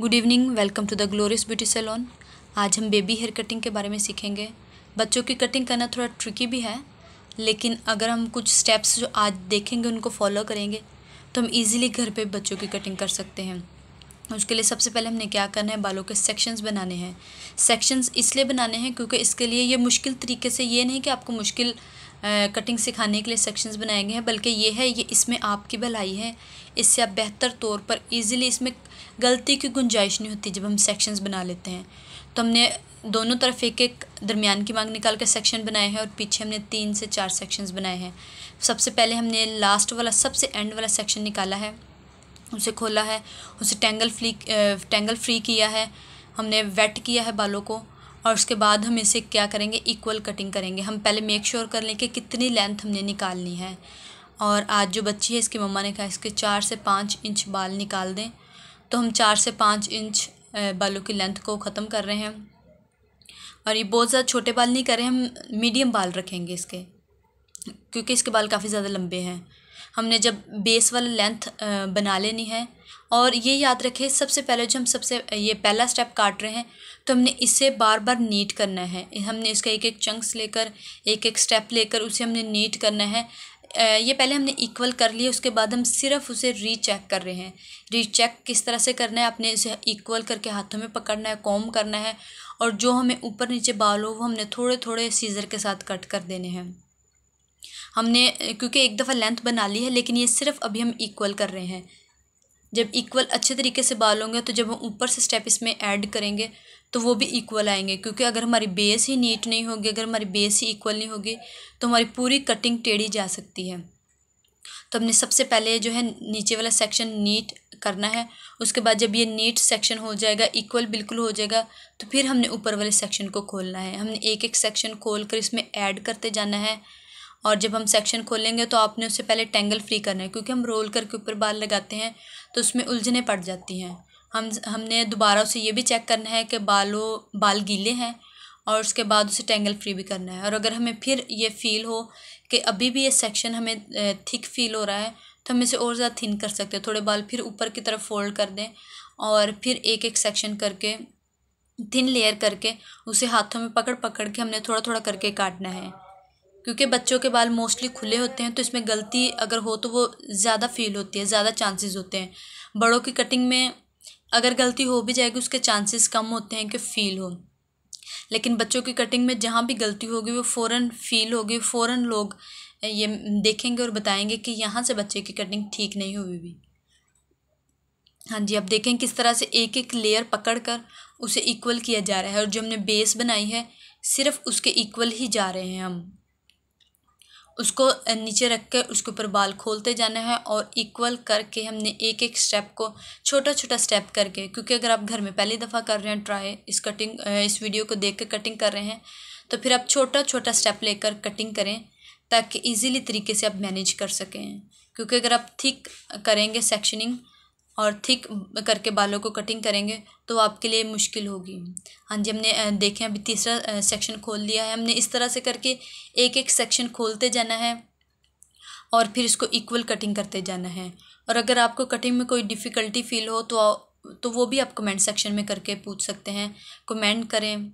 good evening welcome to the Glorious Beauty Salon आज हम baby hair cutting के बारे में सीखेंगे बच्चों की कटिंग करना थोड़ा ट्रिकी भी है लेकिन अगर हम कुछ स्टेप्स जो आज देखेंगे उनको फॉलो करेंगे तो हम इजीली घर पे बच्चों की कटिंग कर सकते हैं उसके लिए सबसे पहले हमने क्या करना है बालों के सेक्शंस बनाने हैं सेक्शंस इसलिए बनाने हैं क्योंकि इसके लिए ये मुश्किल तरीके से ये नहीं कि आपको मुश्किल कटिंग सिखाने के लिए सेक्शंस बनाए गए हैं बल्कि ये है ये इसमें आपकी भलाई है इससे आप बेहतर तौर पर इजीली इसमें गलती की गुंजाइश नहीं होती जब हम सेक्शंस बना लेते हैं तो हमने दोनों तरफ एक एक दरमियान की मांग निकाल कर सेक्शन बनाए हैं और पीछे हमने तीन से चार सेक्शंस बनाए हैं सबसे पहले हमने लास्ट वाला सबसे एंड वाला सेक्शन निकाला है उसे खोला है उसे टेंगल फ्री टेंगल फ्री किया है हमने वेट किया है बालों को और उसके बाद हम इसे क्या करेंगे इक्वल कटिंग करेंगे हम पहले मेक श्योर कर लें कि कितनी लेंथ हमने निकालनी है और आज जो बच्ची है इसकी मम्मा ने कहा इसके चार से पाँच इंच बाल निकाल दें तो हम चार से पाँच इंच बालों की लेंथ को ख़त्म कर रहे हैं और ये बहुत ज़्यादा छोटे बाल नहीं करें हम मीडियम बाल रखेंगे इसके क्योंकि इसके बाल काफ़ी ज़्यादा लंबे हैं हमने जब बेस वाला लेंथ बना लेनी है और ये याद रखें सबसे पहले जो हम सबसे ये पहला स्टेप काट रहे हैं तो हमने इसे बार बार नीट करना है हमने इसका एक एक चंक्स लेकर एक एक स्टेप लेकर उसे हमने नीट करना है ये पहले हमने इक्वल कर लिया उसके बाद हम सिर्फ उसे रीचेक कर रहे हैं रीचेक किस तरह से करना है आपने इसे इक्वल करके हाथों में पकड़ना है कॉम करना है और जो हमें ऊपर नीचे बाल हो वो हमने थोड़े थोड़े सीज़र के साथ कट कर देने हैं हमने क्योंकि एक दफ़ा लेंथ बना ली है लेकिन ये सिर्फ अभी हम इक्वल कर रहे हैं जब इक्वल अच्छे तरीके से बाल होंगे तो जब हम ऊपर से स्टेप इसमें ऐड करेंगे तो वो भी इक्वल आएंगे क्योंकि अगर हमारी बेस ही नीट नहीं होगी अगर हमारी बेस ही इक्वल नहीं होगी तो हमारी पूरी कटिंग टेढ़ी जा सकती है तो हमने सबसे पहले जो है नीचे वाला सेक्शन नीट करना है उसके बाद जब ये नीट सेक्शन हो जाएगा इक्वल बिल्कुल हो जाएगा तो फिर हमने ऊपर वाले सेक्शन को खोलना है हमने एक एक सेक्शन खोल कर इसमें ऐड करते जाना है और जब हम सेक्शन खोलेंगे तो आपने उससे पहले टेंगल फ्री करना है क्योंकि हम रोल करके ऊपर बाल लगाते हैं तो उसमें उलझने पड़ जाती हैं हम हमने दोबारा उसे ये भी चेक करना है कि बालों बाल गीले हैं और उसके बाद उसे टेंगल फ्री भी करना है और अगर हमें फिर ये फील हो कि अभी भी ये सेक्शन हमें थिक फील हो रहा है तो हम इसे और ज़्यादा थिन कर सकते हैं थोड़े बाल फिर ऊपर की तरफ फोल्ड कर दें और फिर एक एक सेक्शन करके थिन लेयर करके उसे हाथों में पकड़ पकड़ के हमने थोड़ा थोड़ा करके काटना है क्योंकि बच्चों के बाल मोस्टली खुले होते हैं तो इसमें गलती अगर हो तो वो ज़्यादा फील होती है ज़्यादा चांसेस होते हैं बड़ों की कटिंग में अगर गलती हो भी जाएगी उसके चांसेस कम होते हैं कि फ़ील हो लेकिन बच्चों की कटिंग में जहाँ भी गलती होगी वो फ़ौर फील होगी फ़ौर लोग ये देखेंगे और बताएंगे कि यहाँ से बच्चे की कटिंग ठीक नहीं हुई भी हाँ जी अब देखें किस तरह से एक एक लेयर पकड़ कर उसे इक्वल किया जा रहा है और जो हमने बेस बनाई है सिर्फ उसके इक्वल ही जा रहे हैं हम उसको नीचे रख कर उसके ऊपर बाल खोलते जाना है और इक्वल करके हमने एक एक स्टेप को छोटा छोटा स्टेप करके क्योंकि अगर आप घर में पहली दफ़ा कर रहे हैं ट्राई इस कटिंग इस वीडियो को देख कर कटिंग कर रहे हैं तो फिर आप छोटा छोटा स्टेप लेकर कटिंग करें ताकि ईजिली तरीके से आप मैनेज कर सकें क्योंकि अगर आप थिक करेंगे सेक्शनिंग और थिक करके बालों को कटिंग करेंगे तो आपके लिए मुश्किल होगी हाँ जी हमने देखें अभी तीसरा सेक्शन खोल लिया है हमने इस तरह से करके एक एक सेक्शन खोलते जाना है और फिर इसको इक्वल कटिंग करते जाना है और अगर आपको कटिंग में कोई डिफ़िकल्टी फील हो तो तो वो भी आप कमेंट सेक्शन में करके पूछ सकते हैं कमेंट करें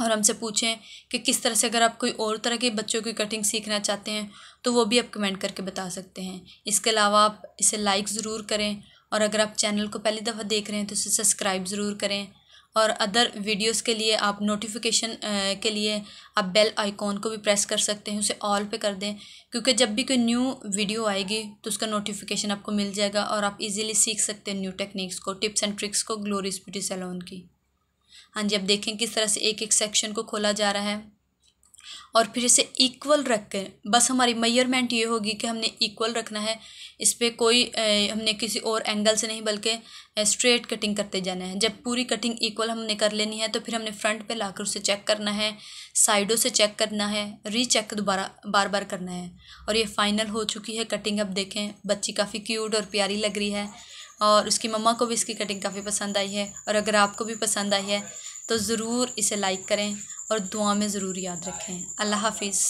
और हमसे पूछें कि किस तरह से अगर आप कोई और तरह के बच्चों की कटिंग सीखना चाहते हैं तो वो भी आप कमेंट करके बता सकते हैं इसके अलावा आप इसे लाइक ज़रूर करें और अगर आप चैनल को पहली दफ़ा देख रहे हैं तो उसे सब्सक्राइब ज़रूर करें और अदर वीडियोस के लिए आप नोटिफिकेशन के लिए आप बेल आइकॉन को भी प्रेस कर सकते हैं उसे ऑल पे कर दें क्योंकि जब भी कोई न्यू वीडियो आएगी तो उसका नोटिफिकेशन आपको मिल जाएगा और आप इजीली सीख सकते हैं न्यू टेक्निक्स को टिप्स एंड ट्रिक्स को ग्लोरिस ब्यूटी सैलोन की हाँ जी अब देखें किस तरह से एक एक सेक्शन को खोला जा रहा है और फिर इसे इक्वल रख के बस हमारी मेयरमेंट ये होगी कि हमने इक्वल रखना है इस पर कोई हमने किसी और एंगल से नहीं बल्कि स्ट्रेट कटिंग करते जाना है जब पूरी कटिंग इक्वल हमने कर लेनी है तो फिर हमने फ्रंट पे लाकर उसे चेक करना है साइडों से चेक करना है री चेक दोबारा बार बार करना है और ये फाइनल हो चुकी है कटिंग अब देखें बच्ची काफ़ी क्यूट और प्यारी लग रही है और उसकी मम्मा को भी इसकी कटिंग काफ़ी पसंद आई है और अगर आपको भी पसंद आई है तो ज़रूर इसे लाइक करें और दुआ में ज़रूर याद रखें अल्लाह हाफिज़